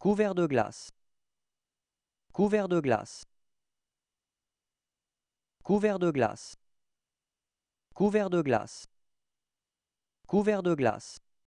Couvert de glace. Couvert de glace. Couvert de glace. Couvert de glace. Couvert de glace.